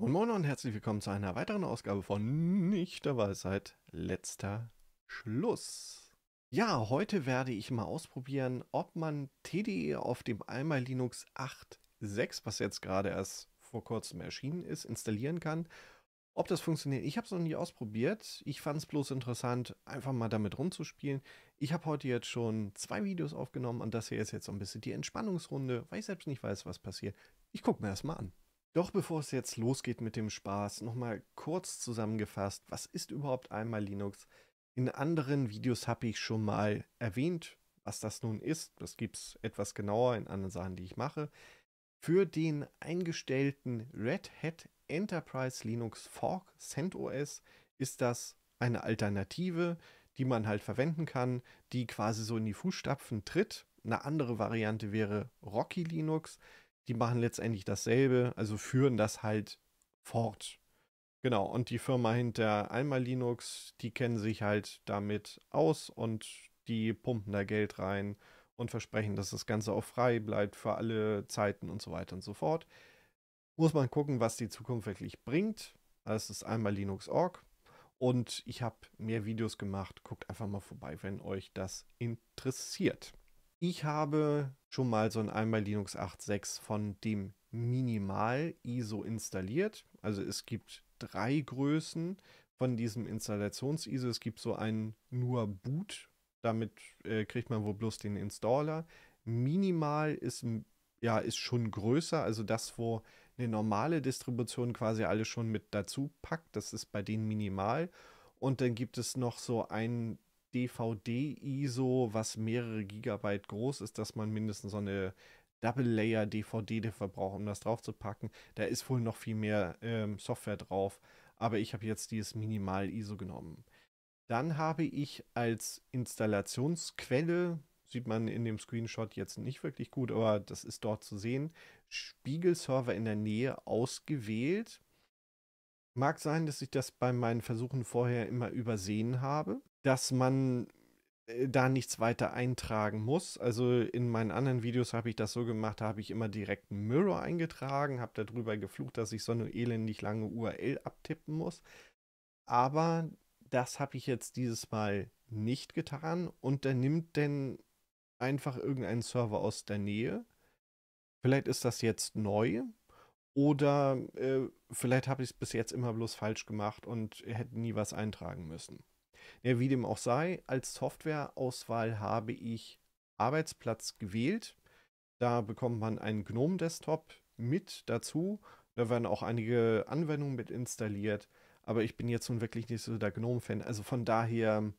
Und moin und herzlich willkommen zu einer weiteren Ausgabe von Nicht der Weisheit, letzter Schluss. Ja, heute werde ich mal ausprobieren, ob man TDE auf dem Alma Linux 8.6, was jetzt gerade erst vor kurzem erschienen ist, installieren kann. Ob das funktioniert, ich habe es noch nie ausprobiert. Ich fand es bloß interessant, einfach mal damit rumzuspielen. Ich habe heute jetzt schon zwei Videos aufgenommen und das hier ist jetzt so ein bisschen die Entspannungsrunde, weil ich selbst nicht weiß, was passiert. Ich gucke mir das mal an. Doch bevor es jetzt losgeht mit dem Spaß, nochmal kurz zusammengefasst, was ist überhaupt einmal Linux? In anderen Videos habe ich schon mal erwähnt, was das nun ist. Das gibt es etwas genauer in anderen Sachen, die ich mache. Für den eingestellten Red Hat Enterprise Linux Fork CentOS ist das eine Alternative, die man halt verwenden kann, die quasi so in die Fußstapfen tritt. Eine andere Variante wäre Rocky Linux die machen letztendlich dasselbe, also führen das halt fort. Genau, und die Firma hinter einmal Linux, die kennen sich halt damit aus und die pumpen da Geld rein und versprechen, dass das Ganze auch frei bleibt für alle Zeiten und so weiter und so fort. Muss man gucken, was die Zukunft wirklich bringt. Das ist einmal Org. und ich habe mehr Videos gemacht. Guckt einfach mal vorbei, wenn euch das interessiert. Ich habe schon mal so ein einmal Linux 8.6 von dem Minimal ISO installiert. Also es gibt drei Größen von diesem Installations-ISO. Es gibt so einen nur Boot. Damit äh, kriegt man wohl bloß den Installer. Minimal ist, ja, ist schon größer, also das, wo eine normale Distribution quasi alles schon mit dazu packt. Das ist bei denen minimal. Und dann gibt es noch so einen DVD-ISO, was mehrere Gigabyte groß ist, dass man mindestens so eine Double-Layer-DVD verbraucht, um das draufzupacken. Da ist wohl noch viel mehr ähm, Software drauf, aber ich habe jetzt dieses Minimal-ISO genommen. Dann habe ich als Installationsquelle, sieht man in dem Screenshot jetzt nicht wirklich gut, aber das ist dort zu sehen, Spiegelserver in der Nähe ausgewählt. Mag sein, dass ich das bei meinen Versuchen vorher immer übersehen habe dass man äh, da nichts weiter eintragen muss. Also in meinen anderen Videos habe ich das so gemacht, da habe ich immer direkt einen Mirror eingetragen, habe darüber geflucht, dass ich so eine elendig lange URL abtippen muss. Aber das habe ich jetzt dieses Mal nicht getan und der nimmt denn einfach irgendeinen Server aus der Nähe. Vielleicht ist das jetzt neu oder äh, vielleicht habe ich es bis jetzt immer bloß falsch gemacht und hätte nie was eintragen müssen. Ja, wie dem auch sei, als Softwareauswahl habe ich Arbeitsplatz gewählt. Da bekommt man einen GNOME-Desktop mit dazu. Da werden auch einige Anwendungen mit installiert. Aber ich bin jetzt nun wirklich nicht so der GNOME-Fan. Also von daher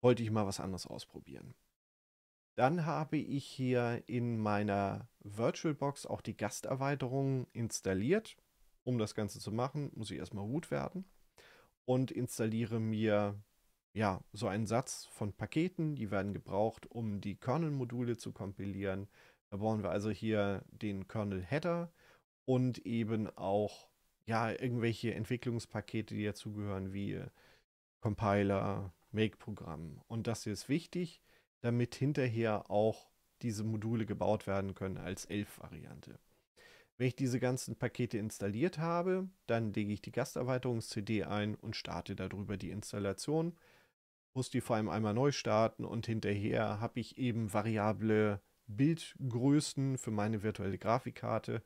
wollte ich mal was anderes ausprobieren. Dann habe ich hier in meiner VirtualBox auch die Gasterweiterung installiert. Um das Ganze zu machen, muss ich erstmal Root werden und installiere mir ja, so einen Satz von Paketen, die werden gebraucht, um die Kernel-Module zu kompilieren. Da brauchen wir also hier den Kernel-Header und eben auch ja, irgendwelche Entwicklungspakete, die dazugehören, wie Compiler, Make-Programm. Und das hier ist wichtig, damit hinterher auch diese Module gebaut werden können als Elf-Variante. Wenn ich diese ganzen Pakete installiert habe, dann lege ich die Gasterweiterungs-CD ein und starte darüber die Installation muss die vor allem einmal neu starten und hinterher habe ich eben variable Bildgrößen für meine virtuelle Grafikkarte,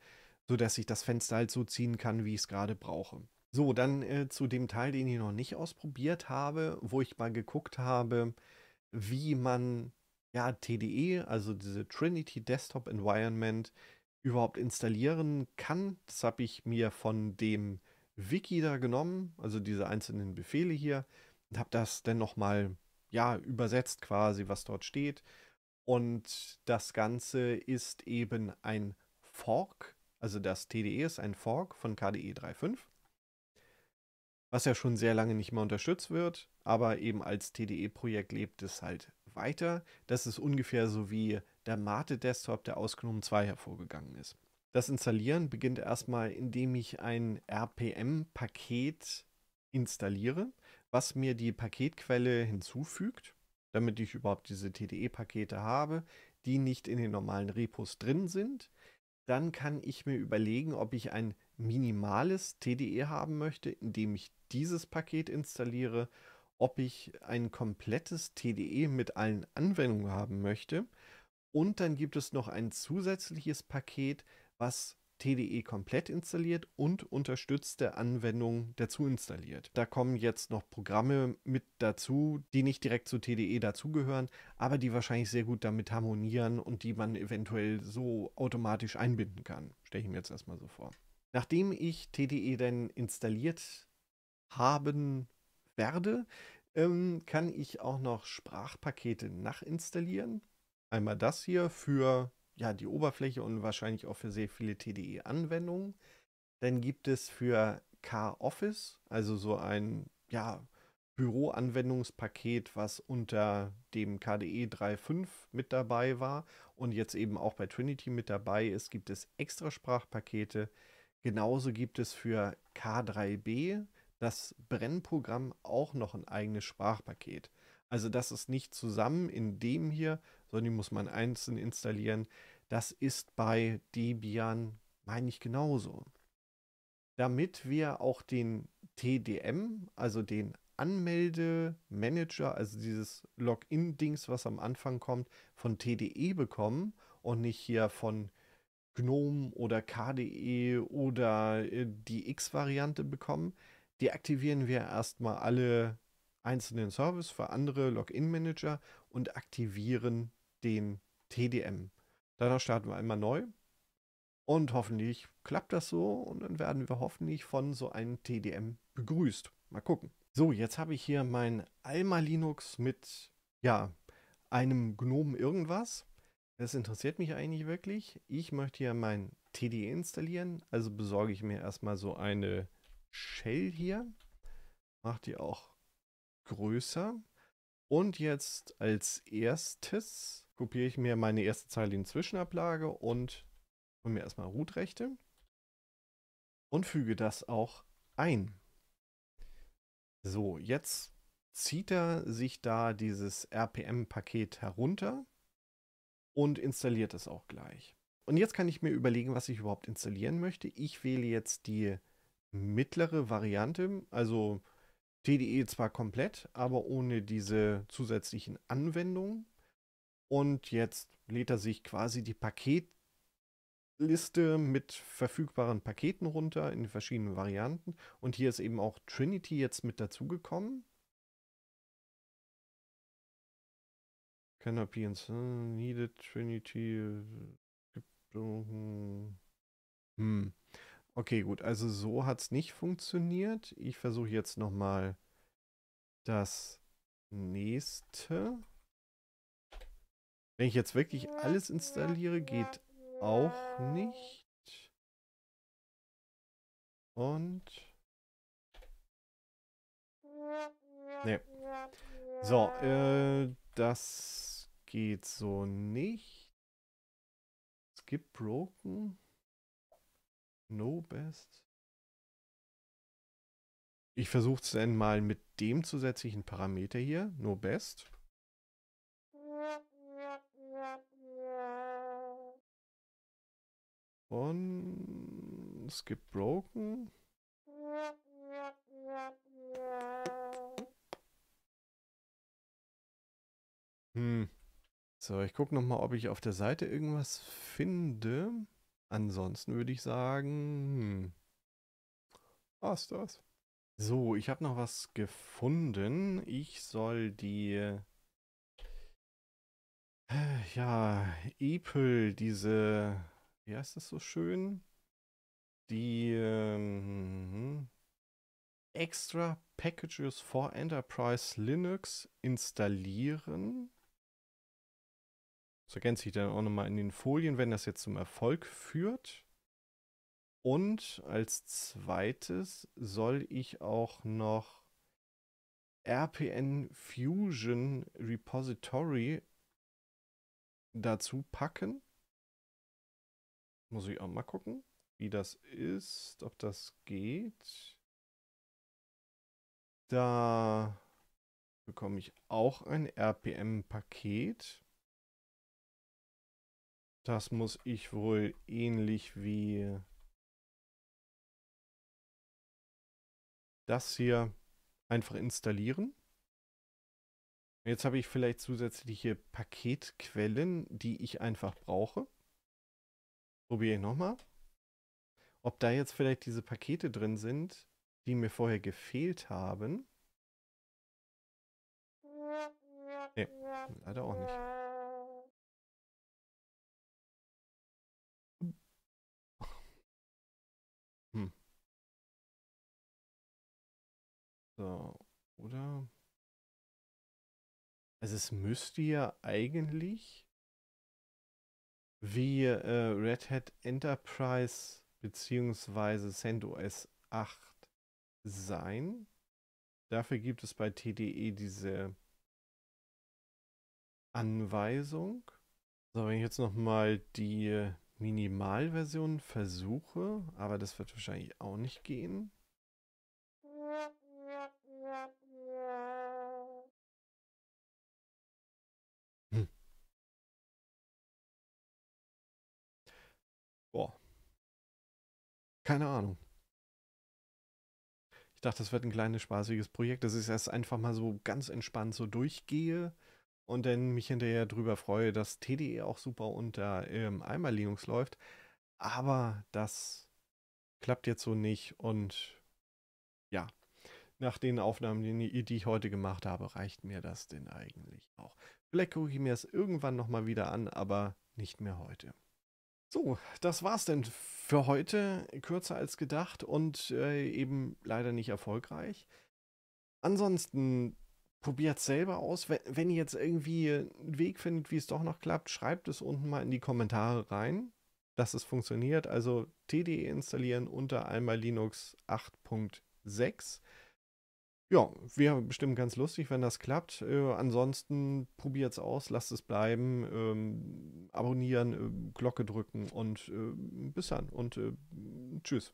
sodass ich das Fenster halt so ziehen kann, wie ich es gerade brauche. So, dann äh, zu dem Teil, den ich noch nicht ausprobiert habe, wo ich mal geguckt habe, wie man ja TDE, also diese Trinity Desktop Environment, überhaupt installieren kann. Das habe ich mir von dem Wiki da genommen, also diese einzelnen Befehle hier habe das dann nochmal ja, übersetzt quasi, was dort steht. Und das Ganze ist eben ein Fork, also das TDE ist ein Fork von KDE 3.5, was ja schon sehr lange nicht mehr unterstützt wird, aber eben als TDE-Projekt lebt es halt weiter. Das ist ungefähr so wie der Mate Desktop, der ausgenommen 2 hervorgegangen ist. Das Installieren beginnt erstmal, indem ich ein RPM-Paket installiere, was mir die Paketquelle hinzufügt, damit ich überhaupt diese TDE-Pakete habe, die nicht in den normalen Repos drin sind. Dann kann ich mir überlegen, ob ich ein minimales TDE haben möchte, indem ich dieses Paket installiere, ob ich ein komplettes TDE mit allen Anwendungen haben möchte. Und dann gibt es noch ein zusätzliches Paket, was TDE komplett installiert und unterstützte Anwendungen dazu installiert. Da kommen jetzt noch Programme mit dazu, die nicht direkt zu TDE dazugehören, aber die wahrscheinlich sehr gut damit harmonieren und die man eventuell so automatisch einbinden kann. Stelle ich mir jetzt erstmal so vor. Nachdem ich TDE denn installiert haben werde, ähm, kann ich auch noch Sprachpakete nachinstallieren. Einmal das hier für ja, die Oberfläche und wahrscheinlich auch für sehr viele TDE-Anwendungen. Dann gibt es für CarOffice, also so ein ja, Büroanwendungspaket, was unter dem KDE 3.5 mit dabei war und jetzt eben auch bei Trinity mit dabei ist, gibt es extra Sprachpakete. Genauso gibt es für K3B das Brennprogramm auch noch ein eigenes Sprachpaket. Also das ist nicht zusammen in dem hier, sondern die muss man einzeln installieren. Das ist bei Debian, meine ich, genauso. Damit wir auch den TDM, also den Anmeldemanager, also dieses Login-Dings, was am Anfang kommt, von TDE bekommen und nicht hier von GNOME oder KDE oder äh, die X-Variante bekommen, deaktivieren wir erstmal alle einzelnen Service für andere Login-Manager und aktivieren den TDM. Danach starten wir einmal neu und hoffentlich klappt das so und dann werden wir hoffentlich von so einem TDM begrüßt. Mal gucken. So, jetzt habe ich hier mein Alma Linux mit, ja, einem Gnome irgendwas. Das interessiert mich eigentlich wirklich. Ich möchte ja mein TDE installieren, also besorge ich mir erstmal so eine Shell hier. Macht die auch größer. Und jetzt als erstes kopiere ich mir meine erste Zeile in Zwischenablage und hole mir erstmal Root-Rechte und füge das auch ein. So, jetzt zieht er sich da dieses RPM-Paket herunter und installiert es auch gleich. Und jetzt kann ich mir überlegen, was ich überhaupt installieren möchte. Ich wähle jetzt die mittlere Variante, also TDE zwar komplett, aber ohne diese zusätzlichen Anwendungen. Und jetzt lädt er sich quasi die Paketliste mit verfügbaren Paketen runter in verschiedenen Varianten. Und hier ist eben auch Trinity jetzt mit dazugekommen. Canopy and hm, Needed Trinity. Äh, hm. hm. Okay, gut. Also so hat es nicht funktioniert. Ich versuche jetzt nochmal das nächste. Wenn ich jetzt wirklich alles installiere, geht auch nicht. Und... Nee. So, äh, das geht so nicht. Skip broken. No Best. Ich versuche es dann mal mit dem zusätzlichen Parameter hier, No Best. Und Skip Broken. Hm. So, ich gucke nochmal, ob ich auf der Seite irgendwas finde. Ansonsten würde ich sagen, hm, war's ah, das. So, ich habe noch was gefunden. Ich soll die äh, ja, Epel, diese, wie heißt das so schön? Die ähm, mhm. extra Packages for Enterprise Linux installieren das ergänze ich dann auch nochmal in den Folien, wenn das jetzt zum Erfolg führt. Und als zweites soll ich auch noch RPN Fusion Repository dazu packen. Muss ich auch mal gucken, wie das ist, ob das geht. Da bekomme ich auch ein RPM-Paket. Das muss ich wohl ähnlich wie das hier einfach installieren. Jetzt habe ich vielleicht zusätzliche Paketquellen, die ich einfach brauche. Probiere ich nochmal. Ob da jetzt vielleicht diese Pakete drin sind, die mir vorher gefehlt haben. Nee, leider auch nicht. So, oder? Also es müsste ja eigentlich wie äh, Red Hat Enterprise bzw. CentOS 8 sein. Dafür gibt es bei TDE diese Anweisung. So, wenn ich jetzt nochmal die Minimalversion versuche, aber das wird wahrscheinlich auch nicht gehen. Hm. Boah. Keine Ahnung. Ich dachte, das wird ein kleines spaßiges Projekt, dass ich es einfach mal so ganz entspannt so durchgehe und dann mich hinterher drüber freue, dass TDE auch super unter ähm, einmal Linux läuft. Aber das klappt jetzt so nicht und ja, nach den Aufnahmen, die, die ich heute gemacht habe, reicht mir das denn eigentlich auch. Vielleicht gucke ich mir das irgendwann nochmal wieder an, aber nicht mehr heute. So, das war's denn für heute. Kürzer als gedacht und äh, eben leider nicht erfolgreich. Ansonsten probiert selber aus. Wenn, wenn ihr jetzt irgendwie einen Weg findet, wie es doch noch klappt, schreibt es unten mal in die Kommentare rein, dass es funktioniert. Also TDE installieren unter einmal Linux 8.6 ja, wäre bestimmt ganz lustig, wenn das klappt. Äh, ansonsten es aus, lasst es bleiben, ähm, abonnieren, äh, Glocke drücken und äh, bis dann und äh, tschüss.